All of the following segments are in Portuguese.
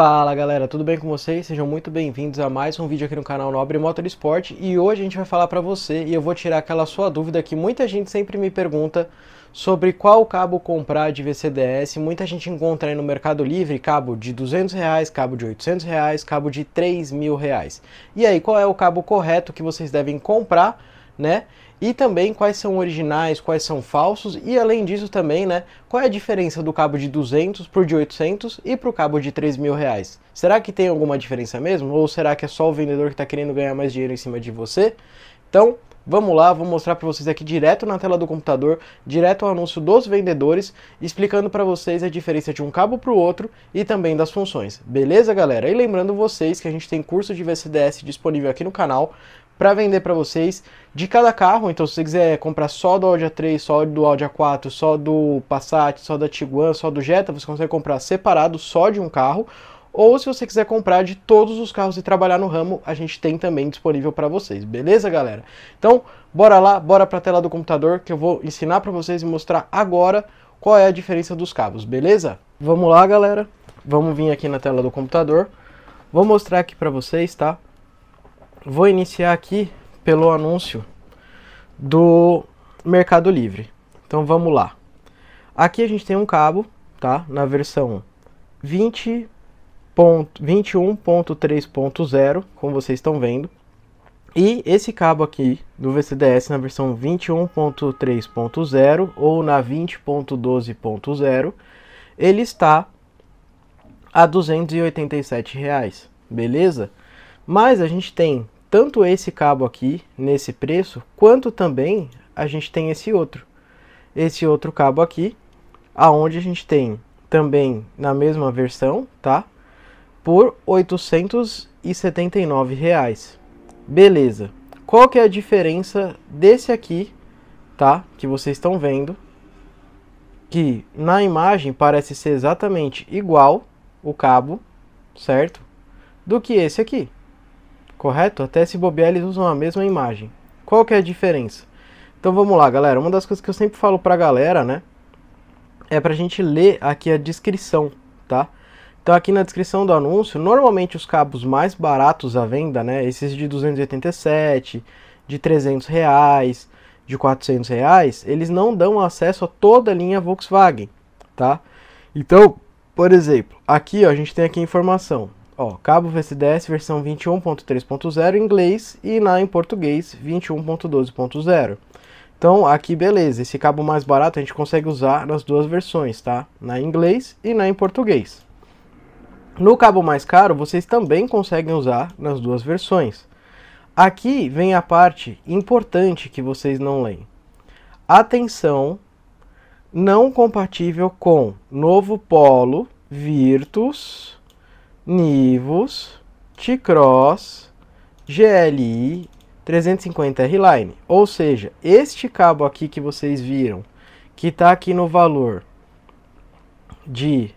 Fala galera, tudo bem com vocês? Sejam muito bem-vindos a mais um vídeo aqui no canal Nobre Motorsport e hoje a gente vai falar para você e eu vou tirar aquela sua dúvida que muita gente sempre me pergunta sobre qual cabo comprar de VCDS. Muita gente encontra aí no Mercado Livre cabo de 200 reais, cabo de 800 reais, cabo de 3 mil reais. E aí, qual é o cabo correto que vocês devem comprar, né? e também quais são originais, quais são falsos e além disso também, né, qual é a diferença do cabo de 200 para o de 800 e para o cabo de 3 mil reais? Será que tem alguma diferença mesmo ou será que é só o vendedor que está querendo ganhar mais dinheiro em cima de você? Então, Vamos lá, vou mostrar para vocês aqui direto na tela do computador, direto ao anúncio dos vendedores, explicando para vocês a diferença de um cabo para o outro e também das funções. Beleza, galera? E lembrando vocês que a gente tem curso de VCDS disponível aqui no canal, para vender para vocês de cada carro. Então, se você quiser comprar só do Audi A3, só do Audi A4, só do Passat, só da Tiguan, só do Jetta, você consegue comprar separado só de um carro. Ou se você quiser comprar de todos os carros e trabalhar no ramo, a gente tem também disponível para vocês, beleza, galera? Então, bora lá, bora para a tela do computador que eu vou ensinar para vocês e mostrar agora qual é a diferença dos cabos, beleza? Vamos lá, galera. Vamos vir aqui na tela do computador. Vou mostrar aqui para vocês, tá? vou iniciar aqui pelo anúncio do Mercado Livre. Então vamos lá. Aqui a gente tem um cabo, tá? Na versão 21.3.0, como vocês estão vendo. E esse cabo aqui do VCDS na versão 21.3.0 ou na 20.12.0, ele está a 287 reais, beleza? Mas a gente tem tanto esse cabo aqui nesse preço, quanto também a gente tem esse outro. Esse outro cabo aqui, aonde a gente tem também na mesma versão, tá? Por R$ 879. Reais. Beleza. Qual que é a diferença desse aqui, tá? Que vocês estão vendo, que na imagem parece ser exatamente igual o cabo, certo? Do que esse aqui correto? Até se bobear, eles usam a mesma imagem. Qual que é a diferença? Então vamos lá, galera. Uma das coisas que eu sempre falo pra galera, né? É pra gente ler aqui a descrição, tá? Então aqui na descrição do anúncio, normalmente os cabos mais baratos à venda, né? Esses de 287, de 300 reais, de 400 reais, eles não dão acesso a toda a linha Volkswagen, tá? Então, por exemplo, aqui ó, a gente tem aqui a informação. Ó, Cabo VCDS versão 21.3.0 em inglês e na em português 21.12.0. Então, aqui beleza, esse cabo mais barato a gente consegue usar nas duas versões, tá? Na inglês e na em português. No cabo mais caro, vocês também conseguem usar nas duas versões. Aqui vem a parte importante que vocês não leem. Atenção, não compatível com novo Polo, Virtus, Nivus, T-Cross, GLI 350 R-Line. Ou seja, este cabo aqui que vocês viram, que está aqui no valor de R$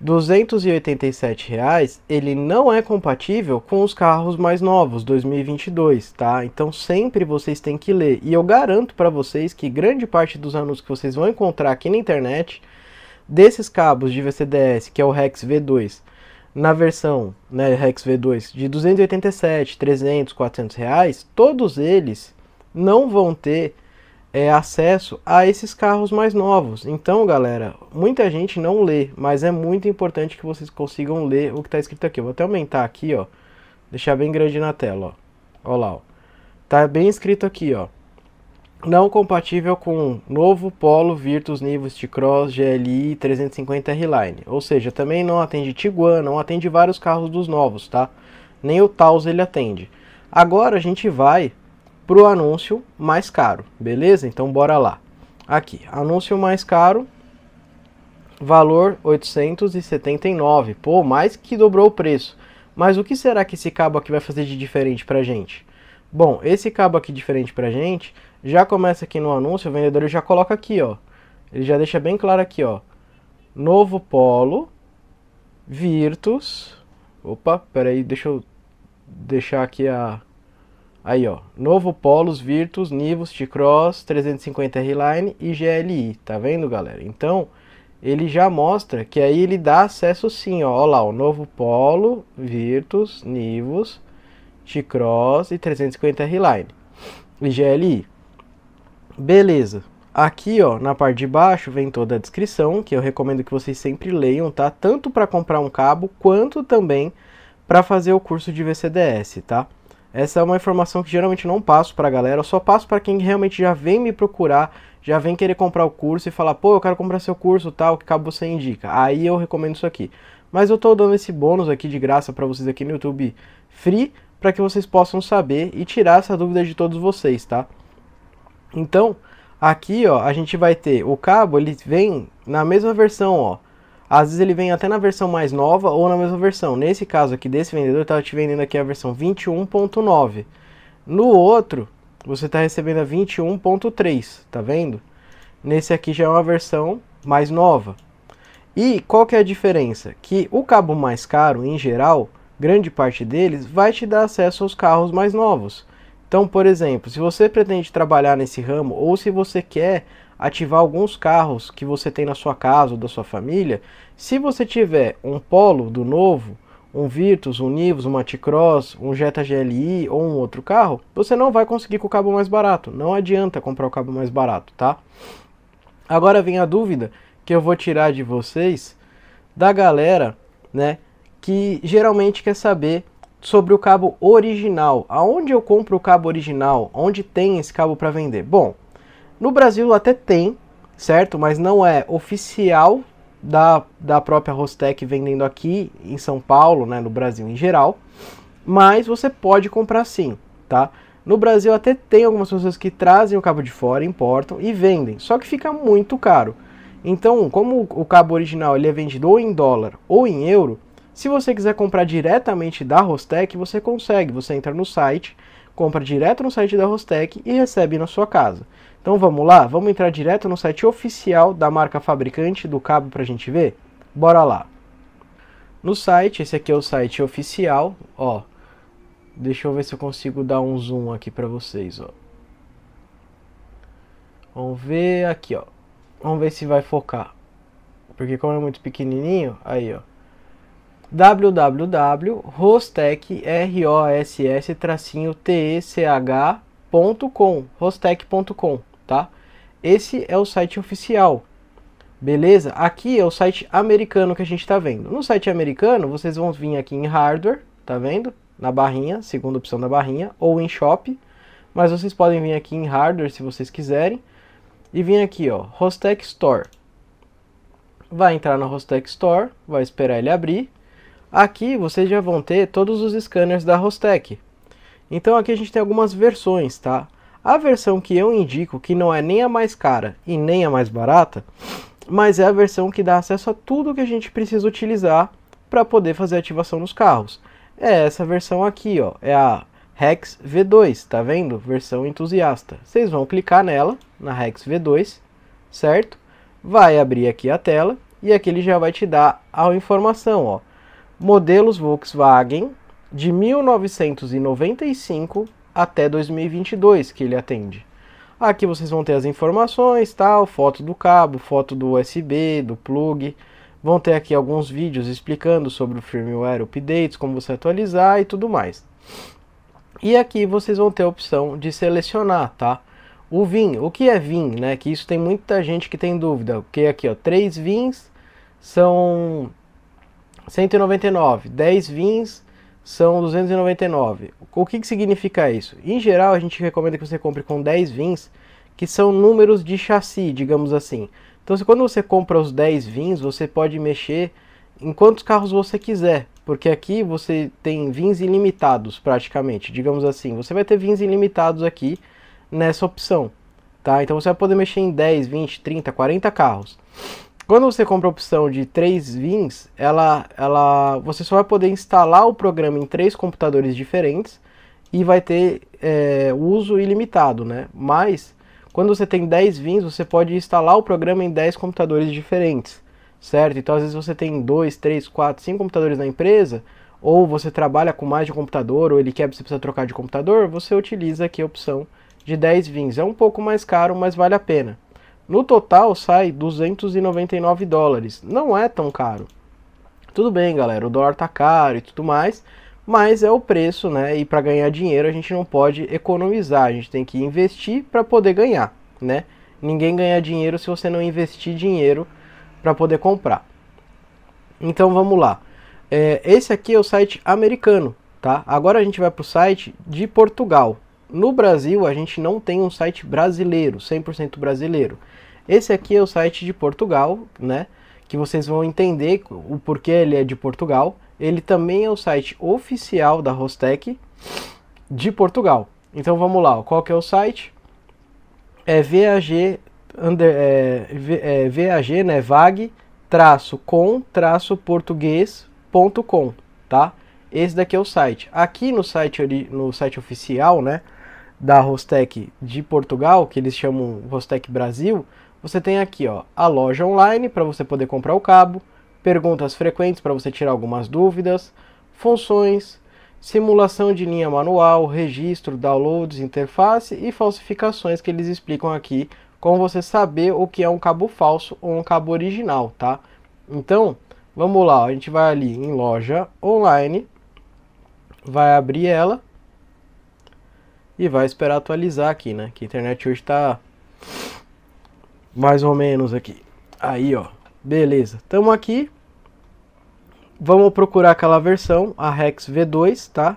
287, reais, ele não é compatível com os carros mais novos 2022, tá? Então sempre vocês têm que ler. E eu garanto para vocês que grande parte dos anúncios que vocês vão encontrar aqui na internet desses cabos de VCDS, que é o Rex V2, na versão né, Rex V2 de 287, 300, 400 reais, todos eles não vão ter é, acesso a esses carros mais novos. Então, galera, muita gente não lê, mas é muito importante que vocês consigam ler o que está escrito aqui. Eu vou até aumentar aqui, ó, deixar bem grande na tela, ó. Olha lá, ó. Tá bem escrito aqui, ó não compatível com novo Polo Virtus Nivus T-Cross GLI 350 R-Line. Ou seja, também não atende Tiguan, não atende vários carros dos novos, tá? Nem o Taos ele atende. Agora a gente vai para o anúncio mais caro, beleza? Então bora lá. Aqui, anúncio mais caro, valor 879. Pô, mais que dobrou o preço. Mas o que será que esse cabo aqui vai fazer de diferente pra gente? Bom, esse cabo aqui diferente pra gente já começa aqui no anúncio, o vendedor já coloca aqui, ó. Ele já deixa bem claro aqui, ó. Novo Polo, Virtus. Opa, peraí, deixa eu deixar aqui a... Aí, ó. Novo Polos, Virtus, Nivus, T-Cross, 350 R-Line e GLI. Tá vendo, galera? Então, ele já mostra que aí ele dá acesso sim, ó. ó lá, o novo Polo, Virtus, Nivus, T-Cross e 350 R-Line e GLI. Beleza. Aqui, ó, na parte de baixo vem toda a descrição, que eu recomendo que vocês sempre leiam, tá? Tanto para comprar um cabo, quanto também para fazer o curso de VCDS, tá? Essa é uma informação que geralmente não passo para a galera, eu só passo para quem realmente já vem me procurar, já vem querer comprar o curso e falar, pô, eu quero comprar seu curso, tal, que cabo você indica. Aí eu recomendo isso aqui. Mas eu estou dando esse bônus aqui de graça para vocês aqui no YouTube, free, para que vocês possam saber e tirar essa dúvida de todos vocês, tá? Então, aqui, ó, a gente vai ter o cabo, ele vem na mesma versão, ó. Às vezes ele vem até na versão mais nova ou na mesma versão. Nesse caso aqui desse vendedor, tá te vendendo aqui a versão 21.9. No outro, você tá recebendo a 21.3, tá vendo? Nesse aqui já é uma versão mais nova. E qual que é a diferença? Que o cabo mais caro, em geral, grande parte deles vai te dar acesso aos carros mais novos. Então, por exemplo, se você pretende trabalhar nesse ramo ou se você quer ativar alguns carros que você tem na sua casa ou da sua família, se você tiver um Polo do novo, um Virtus, um Nivus, um Anticross, um Jetta GLI ou um outro carro, você não vai conseguir com o cabo mais barato. Não adianta comprar o cabo mais barato, tá? Agora vem a dúvida que eu vou tirar de vocês, da galera, né, que geralmente quer saber sobre o cabo original. Aonde eu compro o cabo original? Onde tem esse cabo para vender? Bom, no Brasil até tem, certo? Mas não é oficial da, da própria Rostec vendendo aqui em São Paulo, né, no Brasil em geral. Mas você pode comprar sim, tá? No Brasil até tem algumas pessoas que trazem o cabo de fora, importam e vendem, só que fica muito caro. Então, como o cabo original ele é vendido ou em dólar ou em euro, se você quiser comprar diretamente da Rostec, você consegue. Você entra no site, compra direto no site da Rostec e recebe na sua casa. Então vamos lá, vamos entrar direto no site oficial da marca fabricante do cabo para a gente ver? Bora lá. No site, esse aqui é o site oficial, ó. Deixa eu ver se eu consigo dar um zoom aqui para vocês, ó. Vamos ver aqui, ó. Vamos ver se vai focar. Porque como é muito pequenininho, aí, ó www.rostec.com, rostec.com, tá? Esse é o site oficial, beleza? Aqui é o site americano que a gente está vendo. No site americano, vocês vão vir aqui em hardware, tá vendo? Na barrinha, segunda opção da barrinha, ou em shop, mas vocês podem vir aqui em hardware se vocês quiserem, e vir aqui, ó, Rostec Store. Vai entrar na Rostec Store, vai esperar ele abrir, Aqui vocês já vão ter todos os scanners da Rostec. Então aqui a gente tem algumas versões, tá? A versão que eu indico, que não é nem a mais cara e nem a mais barata, mas é a versão que dá acesso a tudo que a gente precisa utilizar para poder fazer ativação nos carros. É essa versão aqui, ó, é a Rex V2, tá vendo? Versão entusiasta. Vocês vão clicar nela, na Rex V2, certo? Vai abrir aqui a tela e aqui ele já vai te dar a informação, ó modelos Volkswagen de 1995 até 2022 que ele atende. Aqui vocês vão ter as informações, tal, foto do cabo, foto do USB, do plug. Vão ter aqui alguns vídeos explicando sobre o firmware updates, como você atualizar e tudo mais. E aqui vocês vão ter a opção de selecionar, tá? O VIN, o que é VIN, né? Que isso tem muita gente que tem dúvida. Porque aqui, ó, três VINs são 199, 10 vins são 299. O que, que significa isso? Em geral, a gente recomenda que você compre com 10 vins, que são números de chassi, digamos assim. Então, se quando você compra os 10 vins, você pode mexer em quantos carros você quiser, porque aqui você tem vins ilimitados praticamente, digamos assim. Você vai ter vins ilimitados aqui nessa opção, tá? Então você vai poder mexer em 10, 20, 30, 40 carros. Quando você compra a opção de 3 VINs, ela, ela, você só vai poder instalar o programa em três computadores diferentes e vai ter é, uso ilimitado, né? Mas quando você tem 10 VINs, você pode instalar o programa em 10 computadores diferentes, certo? Então às vezes você tem 2, 3, 4, 5 computadores na empresa, ou você trabalha com mais de um computador, ou ele quer, você precisa trocar de computador, você utiliza aqui a opção de 10 VINs. É um pouco mais caro, mas vale a pena. No total sai 299 dólares. Não é tão caro. Tudo bem, galera, o dólar tá caro e tudo mais, mas é o preço, né? E para ganhar dinheiro a gente não pode economizar, a gente tem que investir para poder ganhar, né? Ninguém ganha dinheiro se você não investir dinheiro para poder comprar. Então vamos lá. É, esse aqui é o site americano, tá? Agora a gente vai para o site de Portugal. No Brasil a gente não tem um site brasileiro, 100% brasileiro. Esse aqui é o site de Portugal, né? Que vocês vão entender o porquê ele é de Portugal. Ele também é o site oficial da Rostec de Portugal. Então vamos lá, qual que é o site? É VAG, under, é, v, é, VAG né, VAG, traço com, traço português.com, tá? Esse daqui é o site. Aqui no site, no site oficial, né, da Rostec de Portugal, que eles chamam Rostec Brasil, você tem aqui ó, a loja online para você poder comprar o cabo, perguntas frequentes para você tirar algumas dúvidas, funções, simulação de linha manual, registro, downloads, interface e falsificações que eles explicam aqui, como você saber o que é um cabo falso ou um cabo original, tá? Então, vamos lá, a gente vai ali em loja online, vai abrir ela e vai esperar atualizar aqui, né? Que a internet hoje está mais ou menos aqui. Aí, ó, beleza. Tamo aqui. Vamos procurar aquela versão, a Rex V2, tá?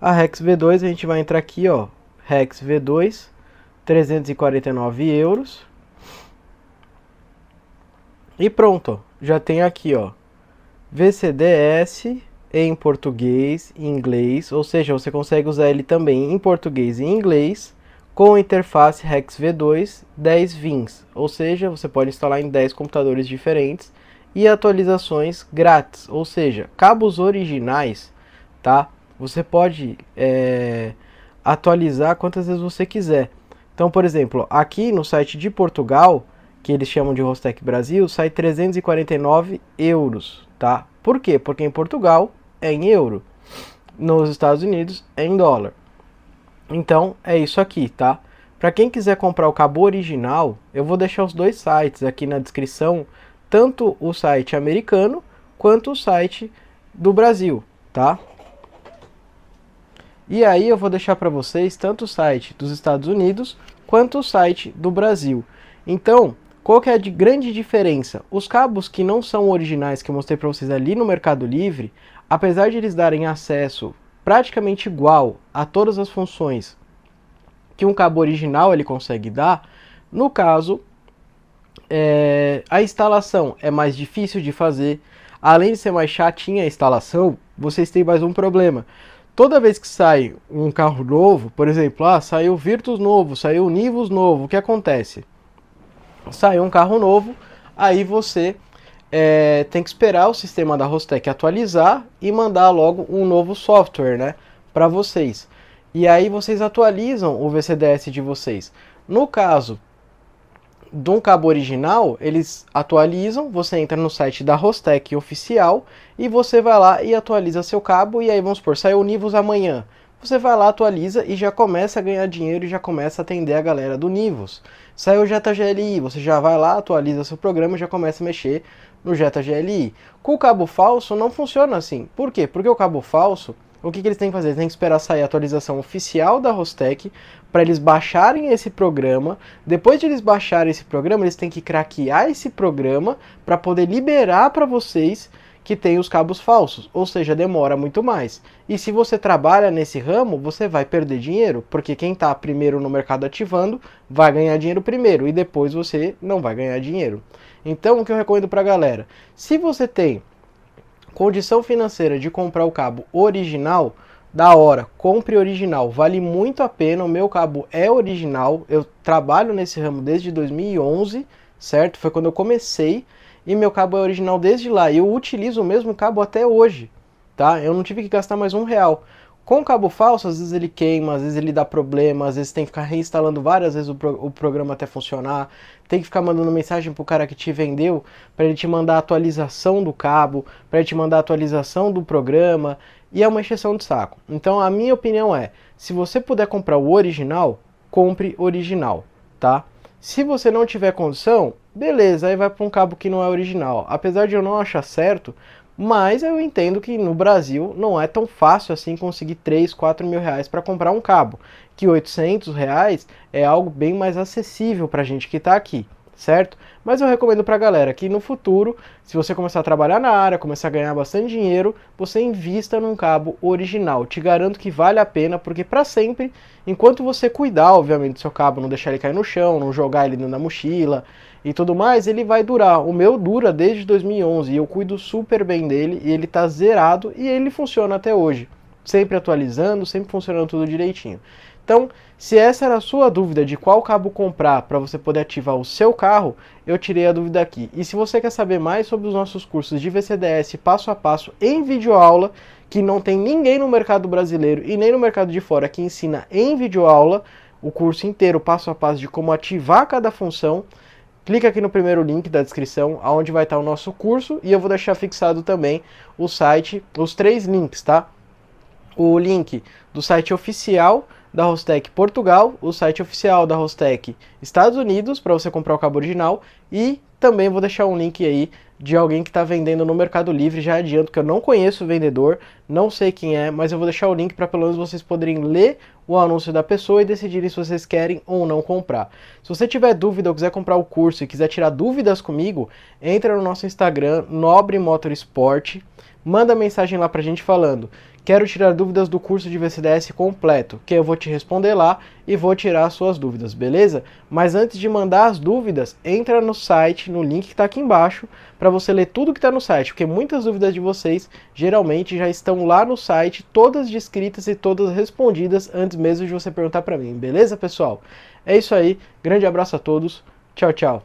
A Rex V2, a gente vai entrar aqui, ó, Rex V2, 349 euros. E pronto, já tem aqui, ó, VCDS em português e inglês, ou seja, você consegue usar ele também em português e inglês com a interface Rex V2 10 VINs, ou seja, você pode instalar em 10 computadores diferentes e atualizações grátis, ou seja, cabos originais, tá? Você pode é, atualizar quantas vezes você quiser. Então, por exemplo, aqui no site de Portugal, que eles chamam de Rostec Brasil, sai 349 euros, tá? Por quê? Porque em Portugal é em euro, nos Estados Unidos é em dólar. Então é isso aqui, tá? Para quem quiser comprar o cabo original, eu vou deixar os dois sites aqui na descrição, tanto o site americano quanto o site do Brasil, tá? E aí eu vou deixar para vocês tanto o site dos Estados Unidos quanto o site do Brasil. Então, qual que é a grande diferença? Os cabos que não são originais que eu mostrei para vocês ali no Mercado Livre, apesar de eles darem acesso praticamente igual a todas as funções que um cabo original ele consegue dar, no caso, é, a instalação é mais difícil de fazer, além de ser mais chatinha a instalação, vocês têm mais um problema. Toda vez que sai um carro novo, por exemplo, ah, saiu Virtus novo, saiu Nivus novo, o que acontece? Saiu um carro novo, aí você é, tem que esperar o sistema da Rostec atualizar e mandar logo um novo software, né, para vocês. E aí vocês atualizam o VCDS de vocês. No caso de um cabo original, eles atualizam, você entra no site da Rostec oficial e você vai lá e atualiza seu cabo e aí vamos por saiu o Nivus amanhã. Você vai lá, atualiza e já começa a ganhar dinheiro e já começa a atender a galera do Nivus. Saiu o JGLI, você já vai lá, atualiza seu programa e já começa a mexer no Jetta GLI. Com o cabo falso não funciona assim. Por quê? Porque o cabo falso, o que, que eles têm que fazer? Eles têm que esperar sair a atualização oficial da Rostec para eles baixarem esse programa. Depois de eles baixarem esse programa, eles têm que craquear esse programa para poder liberar para vocês que tem os cabos falsos, ou seja, demora muito mais. E se você trabalha nesse ramo, você vai perder dinheiro, porque quem está primeiro no mercado ativando vai ganhar dinheiro primeiro e depois você não vai ganhar dinheiro. Então, o que eu recomendo para a galera? Se você tem condição financeira de comprar o cabo original, da hora, compre original, vale muito a pena. O meu cabo é original, eu trabalho nesse ramo desde 2011, certo? Foi quando eu comecei e meu cabo é original desde lá. E eu utilizo o mesmo cabo até hoje, tá? Eu não tive que gastar mais um real. Com o cabo falso, às vezes ele queima, às vezes ele dá problema, às vezes tem que ficar reinstalando várias vezes o, pro, o programa até funcionar, tem que ficar mandando mensagem pro cara que te vendeu para ele te mandar a atualização do cabo, para ele te mandar a atualização do programa, e é uma exceção de saco. Então a minha opinião é, se você puder comprar o original, compre original, tá? Se você não tiver condição, beleza, aí vai para um cabo que não é original. Apesar de eu não achar certo, mas eu entendo que no Brasil não é tão fácil assim conseguir 3, 4 mil reais para comprar um cabo. Que 800 reais é algo bem mais acessível para a gente que está aqui certo? Mas eu recomendo a galera que no futuro, se você começar a trabalhar na área, começar a ganhar bastante dinheiro, você invista num cabo original. Te garanto que vale a pena, porque para sempre, enquanto você cuidar, obviamente, do seu cabo, não deixar ele cair no chão, não jogar ele na mochila e tudo mais, ele vai durar. O meu dura desde 2011 e eu cuido super bem dele e ele tá zerado e ele funciona até hoje sempre atualizando, sempre funcionando tudo direitinho. Então, se essa era a sua dúvida de qual cabo comprar para você poder ativar o seu carro, eu tirei a dúvida aqui. E se você quer saber mais sobre os nossos cursos de VCDS passo a passo em videoaula, que não tem ninguém no mercado brasileiro e nem no mercado de fora que ensina em videoaula, o curso inteiro passo a passo de como ativar cada função, clica aqui no primeiro link da descrição, aonde vai estar o nosso curso, e eu vou deixar fixado também o site, os três links, tá? O link do site oficial da Rostec Portugal, o site oficial da Rostec Estados Unidos, para você comprar o cabo original, e também vou deixar um link aí de alguém que está vendendo no Mercado Livre, já adianto que eu não conheço o vendedor, não sei quem é, mas eu vou deixar o link para pelo menos vocês poderem ler o anúncio da pessoa e decidirem se vocês querem ou não comprar. Se você tiver dúvida ou quiser comprar o curso e quiser tirar dúvidas comigo, entra no nosso Instagram, Nobre Motorsport, manda mensagem lá pra gente falando Quero tirar dúvidas do curso de VCDS completo, que eu vou te responder lá e vou tirar suas dúvidas, beleza? Mas antes de mandar as dúvidas, entra no site, no link que está aqui embaixo, para você ler tudo que está no site, porque muitas dúvidas de vocês geralmente já estão lá no site, todas descritas e todas respondidas antes mesmo de você perguntar para mim, beleza, pessoal? É isso aí, grande abraço a todos, tchau, tchau.